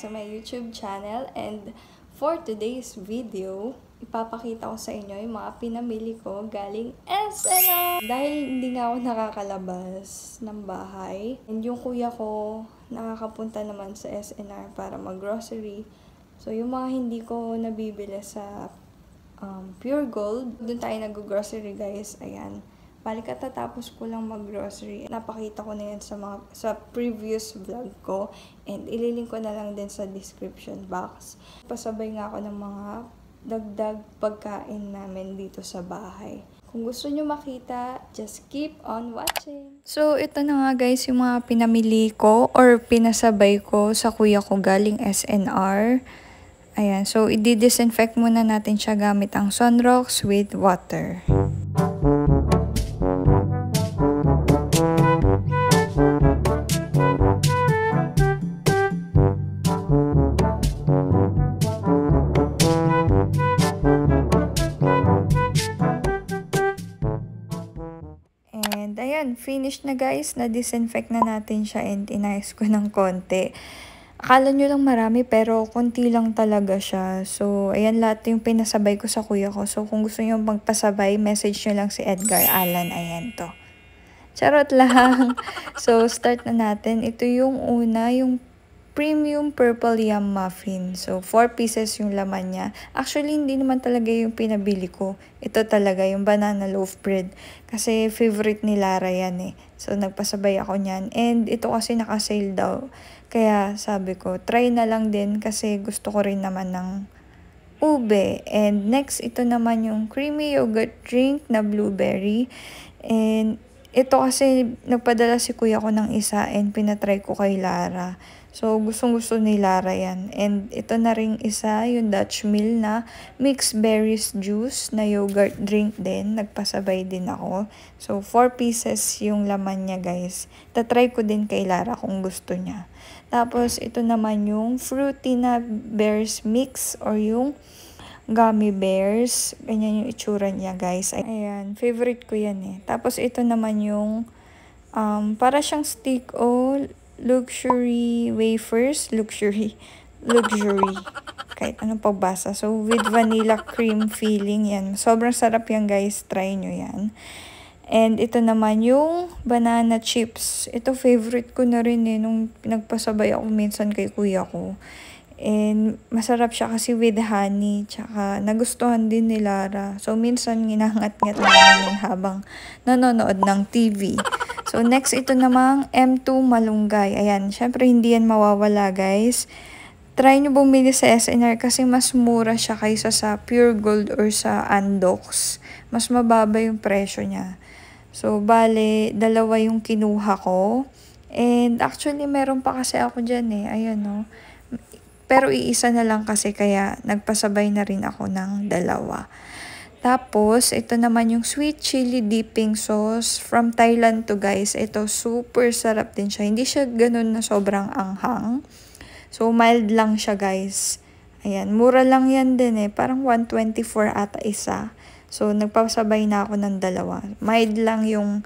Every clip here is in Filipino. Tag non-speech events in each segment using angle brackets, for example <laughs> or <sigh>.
back to my YouTube channel and for today's video, ipapakita ko sa inyo yung mga pinamili ko galing SNR! Dahil hindi nga ako nakakalabas ng bahay and yung kuya ko nakakapunta naman sa SNR para mag-grocery. So yung mga hindi ko nabibili sa um, Pure Gold, dun tayo nag-grocery guys, ayan. Bali katatapos ko lang mag-grocery. Napakita ko na yun sa, mga, sa previous vlog ko. And ililink ko na lang din sa description box. Pasabay nga ako ng mga dagdag pagkain namin dito sa bahay. Kung gusto nyo makita, just keep on watching. So, ito na nga guys yung mga pinamili ko or pinasabay ko sa kuya ko galing SNR. Ayan, so i-disinfect muna natin siya gamit ang sunrox with water. Ayan, finished na guys. Na-disinfect na natin siya and inayos ko ng konti. Akala nyo lang marami pero konti lang talaga siya. So, ayan lahat yung pinasabay ko sa kuya ko. So, kung gusto nyo magpasabay, message nyo lang si Edgar Allan. Ayan to. Charot lang. <laughs> so, start na natin. Ito yung una, yung premium purple yam muffin. So, 4 pieces yung laman niya. Actually, hindi naman talaga yung pinabili ko. Ito talaga, yung banana loaf bread. Kasi favorite ni Lara yan eh. So, nagpasabay ako niyan. And ito kasi nakasale daw. Kaya sabi ko, try na lang din kasi gusto ko rin naman ng ube. And next, ito naman yung creamy yogurt drink na blueberry. And ito kasi nagpadala si kuya ko ng isa and pinatry ko kay Lara. So, gustong-gusto ni Lara yan. And ito na rin isa, yung Dutch Mill na mixed berries juice na yogurt drink din. Nagpasabay din ako. So, 4 pieces yung laman niya, guys. Tatry ko din kay Lara kung gusto niya. Tapos, ito naman yung fruity na bears mix or yung gummy bears. Ganyan yung itsura niya, guys. Ayan, favorite ko yan eh. Tapos, ito naman yung um, para siyang stick o luxury wafers, luxury, luxury. Kahit anong pagbasa. So, with vanilla cream filling yan. Sobrang sarap yan guys. Try nyo yan. And ito naman yung banana chips. Ito favorite ko na rin eh. Nung nagpasabay ako minsan kay kuya ko. And masarap siya kasi with honey. Tsaka nagustuhan din ni Lara. So minsan nginangat-ngat namin habang nanonood ng TV. So, next ito namang M2 malunggay. Ayan, syempre hindi yan mawawala guys. Try nyo bumili sa SNR kasi mas mura siya kaysa sa Pure Gold or sa Andox. Mas mababa yung presyo niya. So, bale, dalawa yung kinuha ko. And actually, meron pa kasi ako dyan eh. Ayan o. Oh. No? Pero iisa na lang kasi kaya nagpasabay na rin ako ng dalawa. Tapos, ito naman yung sweet chili dipping sauce from Thailand to guys. Ito, super sarap din siya. Hindi siya ganun na sobrang anghang. So, mild lang siya guys. Ayan, mura lang yan din eh. Parang 124 ata isa. So, nagpasabay na ako ng dalawa. Mild lang yung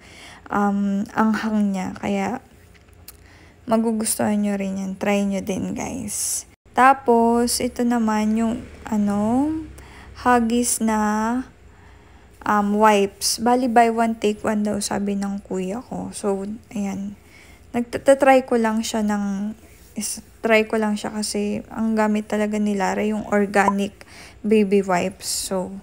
um, anghang niya. Kaya, magugustuhan nyo rin yan. Try nyo din guys. Tapos, ito naman yung ano, haggis na um, wipes. Bali, buy one, take one daw, sabi ng kuya ko. So, ayan. Nagtatry ko lang siya ng, is, try ko lang siya kasi ang gamit talaga ni Lara yung organic baby wipes. So,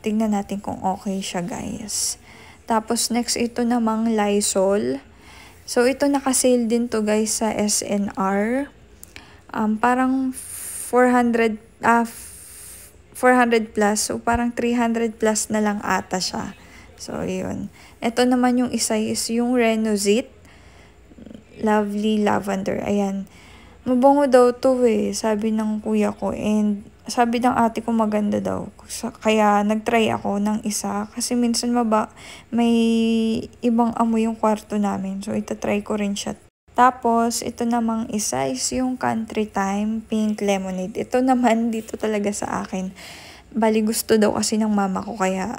tingnan natin kung okay siya, guys. Tapos, next, ito namang Lysol. So, ito nakasale din to, guys, sa SNR. Um, parang 400, ah, 400 plus. So, parang 300 plus na lang ata siya. So, yun. Ito naman yung isa is yung Renozit Lovely Lavender. Ayan. Mabango daw to eh, sabi ng kuya ko. And sabi ng ate ko maganda daw. Kaya nagtry ako ng isa. Kasi minsan maba, may ibang amoy yung kwarto namin. So, itatry ko rin siya tapos, ito namang isa is yung Country Time Pink Lemonade. Ito naman dito talaga sa akin. Bali, gusto daw kasi ng mama ko kaya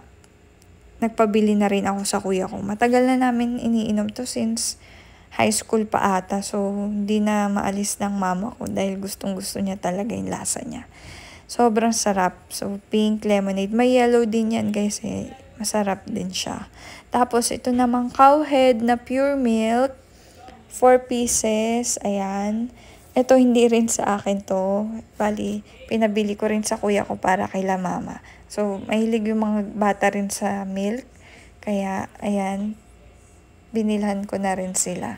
nagpabili na rin ako sa kuya ko. Matagal na namin iniinom to since high school pa ata. So, hindi na maalis ng mama ko dahil gustong gusto niya talaga yung lasa niya. Sobrang sarap. So, pink lemonade. May yellow din yan guys eh. Masarap din siya. Tapos, ito namang cowhead na pure milk four pieces. Ayan. Ito hindi rin sa akin to. Bali, pinabili ko rin sa kuya ko para kay la mama. So, mahilig yung mga bata rin sa milk. Kaya, ayan, binilhan ko na rin sila.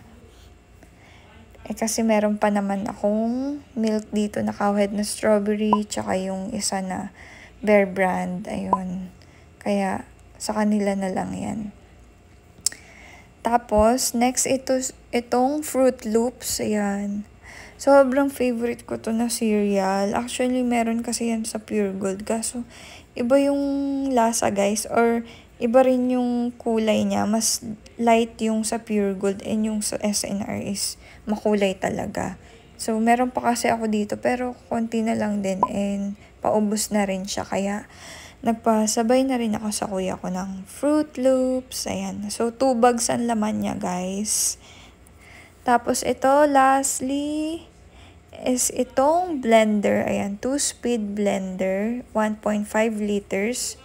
Eh kasi meron pa naman akong milk dito na cowhead na strawberry, tsaka yung isa na Bear Brand, ayun. Kaya sa kanila na lang yan. Tapos, next, ito, itong Fruit Loops. Ayan. Sobrang favorite ko to na cereal. Actually, meron kasi yan sa Pure Gold. Kaso, iba yung lasa, guys. Or, iba rin yung kulay niya. Mas light yung sa Pure Gold. And yung sa SNR is makulay talaga. So, meron pa kasi ako dito. Pero, konti na lang din. And, paubos na rin siya. Kaya, Nagpasabay na rin ako sa kuya ko ng Fruit Loops. Ayan. So, two bags ang laman niya, guys. Tapos, ito, lastly, is itong blender. Ayan, two-speed blender. 1.5 liters.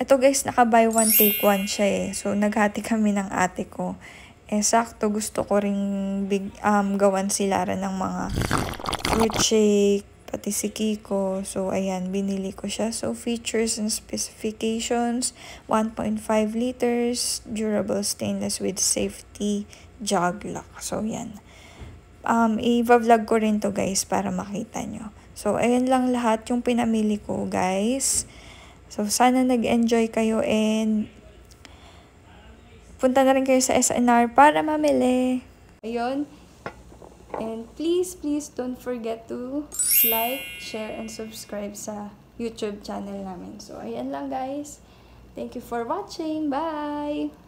Ito, guys, naka-buy one, take one siya eh. So, naghati kami ng ate ko. Eh, sakto, gusto ko ring big, um, gawan si Lara ng mga fruit shake pati si Kiko. So, ayan, binili ko siya. So, features and specifications, 1.5 liters, durable stainless with safety jog lock. So, ayan. Um, i-vlog ko rin to guys para makita nyo. So, ayan lang lahat yung pinamili ko guys. So, sana nag-enjoy kayo and punta na rin kayo sa SNR para mamili. Ayun. And please, please don't forget to like, share, and subscribe sa YouTube channel namin. So, ayan lang guys. Thank you for watching. Bye!